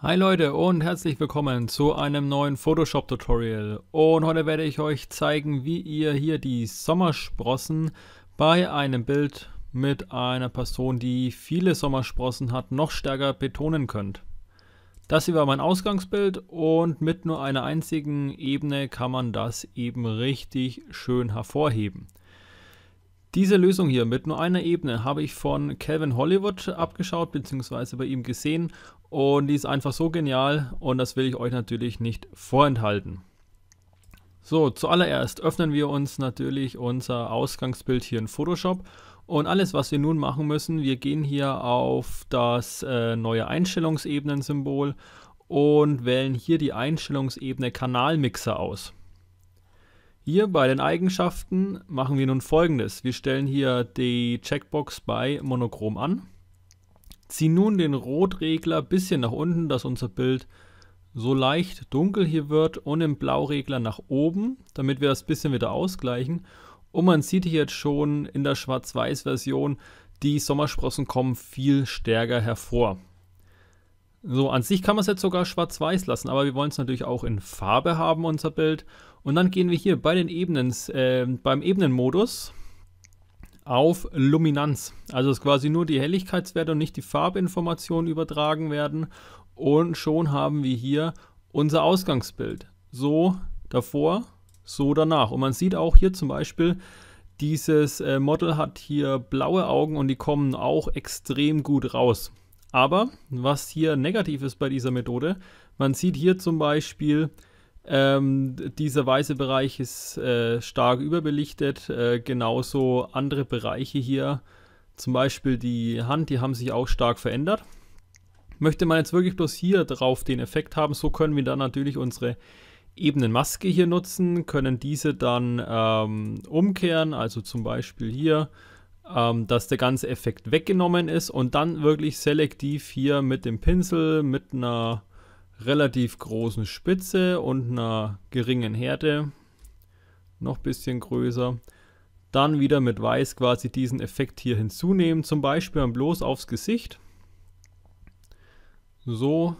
Hi Leute und herzlich willkommen zu einem neuen Photoshop Tutorial und heute werde ich euch zeigen, wie ihr hier die Sommersprossen bei einem Bild mit einer Person, die viele Sommersprossen hat, noch stärker betonen könnt. Das hier war mein Ausgangsbild und mit nur einer einzigen Ebene kann man das eben richtig schön hervorheben. Diese Lösung hier mit nur einer Ebene habe ich von Calvin Hollywood abgeschaut bzw. bei ihm gesehen und die ist einfach so genial und das will ich euch natürlich nicht vorenthalten. So, zuallererst öffnen wir uns natürlich unser Ausgangsbild hier in Photoshop und alles, was wir nun machen müssen, wir gehen hier auf das äh, neue Einstellungsebenen-Symbol und wählen hier die Einstellungsebene Kanalmixer aus. Hier bei den Eigenschaften machen wir nun folgendes. Wir stellen hier die Checkbox bei Monochrom an, ziehen nun den Rotregler ein bisschen nach unten, dass unser Bild so leicht dunkel hier wird und den Blauregler nach oben, damit wir das bisschen wieder ausgleichen. Und man sieht hier jetzt schon in der Schwarz-Weiß-Version, die Sommersprossen kommen viel stärker hervor. So, an sich kann man es jetzt sogar schwarz-weiß lassen, aber wir wollen es natürlich auch in Farbe haben, unser Bild. Und dann gehen wir hier bei den Ebenen, äh, beim Ebenenmodus auf Luminanz. Also dass quasi nur die Helligkeitswerte und nicht die Farbinformationen übertragen werden. Und schon haben wir hier unser Ausgangsbild. So davor, so danach. Und man sieht auch hier zum Beispiel, dieses äh, Model hat hier blaue Augen und die kommen auch extrem gut raus. Aber was hier negativ ist bei dieser Methode, man sieht hier zum Beispiel, ähm, dieser weiße Bereich ist äh, stark überbelichtet, äh, genauso andere Bereiche hier, zum Beispiel die Hand, die haben sich auch stark verändert. Möchte man jetzt wirklich bloß hier drauf den Effekt haben, so können wir dann natürlich unsere Ebenenmaske hier nutzen, können diese dann ähm, umkehren, also zum Beispiel hier, ähm, dass der ganze Effekt weggenommen ist und dann wirklich selektiv hier mit dem Pinsel, mit einer relativ großen Spitze und einer geringen Härte. Noch ein bisschen größer. Dann wieder mit Weiß quasi diesen Effekt hier hinzunehmen. Zum Beispiel bloß aufs Gesicht. So,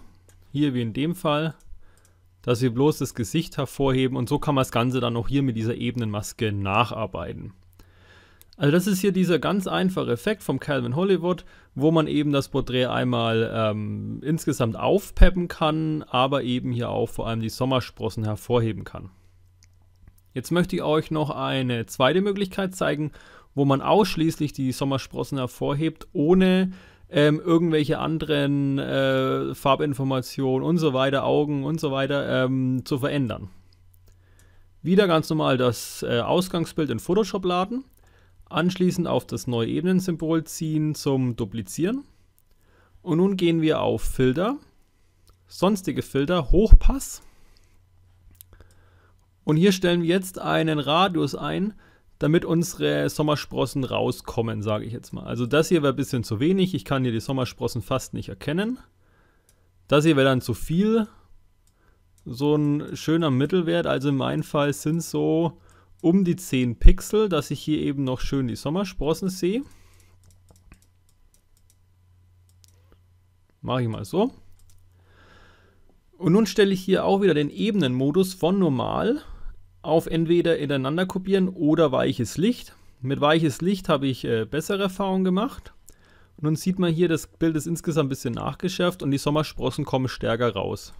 hier wie in dem Fall. Dass wir bloß das Gesicht hervorheben und so kann man das Ganze dann auch hier mit dieser Ebenenmaske nacharbeiten. Also das ist hier dieser ganz einfache Effekt vom Calvin Hollywood, wo man eben das Porträt einmal ähm, insgesamt aufpeppen kann, aber eben hier auch vor allem die Sommersprossen hervorheben kann. Jetzt möchte ich euch noch eine zweite Möglichkeit zeigen, wo man ausschließlich die Sommersprossen hervorhebt, ohne ähm, irgendwelche anderen äh, Farbinformationen und so weiter, Augen und so weiter ähm, zu verändern. Wieder ganz normal das äh, Ausgangsbild in Photoshop laden Anschließend auf das neue Ebenensymbol ziehen zum Duplizieren. Und nun gehen wir auf Filter, sonstige Filter, Hochpass. Und hier stellen wir jetzt einen Radius ein, damit unsere Sommersprossen rauskommen, sage ich jetzt mal. Also das hier wäre ein bisschen zu wenig, ich kann hier die Sommersprossen fast nicht erkennen. Das hier wäre dann zu viel. So ein schöner Mittelwert, also in meinem Fall sind so um die 10 Pixel, dass ich hier eben noch schön die Sommersprossen sehe. Mache ich mal so. Und nun stelle ich hier auch wieder den Ebenenmodus von normal auf entweder ineinander kopieren oder weiches Licht. Mit weiches Licht habe ich äh, bessere Erfahrungen gemacht. Und nun sieht man hier, das Bild ist insgesamt ein bisschen nachgeschärft und die Sommersprossen kommen stärker raus.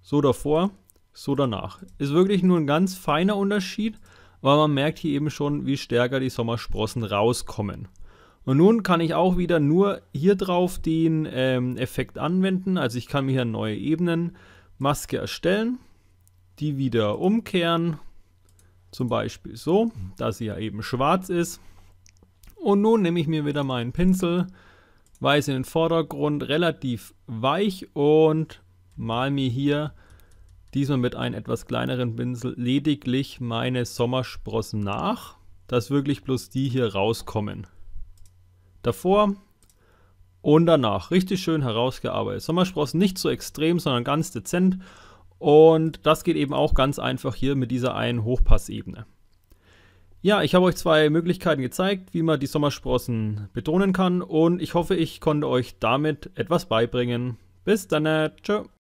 So davor so danach. Ist wirklich nur ein ganz feiner Unterschied, weil man merkt hier eben schon, wie stärker die Sommersprossen rauskommen. Und nun kann ich auch wieder nur hier drauf den ähm, Effekt anwenden. Also ich kann mir hier neue Ebenenmaske erstellen, die wieder umkehren. Zum Beispiel so, dass sie ja eben schwarz ist. Und nun nehme ich mir wieder meinen Pinsel, weiß in den Vordergrund relativ weich und mal mir hier diesmal mit einem etwas kleineren Pinsel, lediglich meine Sommersprossen nach, dass wirklich bloß die hier rauskommen. Davor und danach richtig schön herausgearbeitet. Sommersprossen nicht so extrem, sondern ganz dezent. Und das geht eben auch ganz einfach hier mit dieser einen Hochpassebene. Ja, ich habe euch zwei Möglichkeiten gezeigt, wie man die Sommersprossen betonen kann und ich hoffe, ich konnte euch damit etwas beibringen. Bis dann, äh, tschö.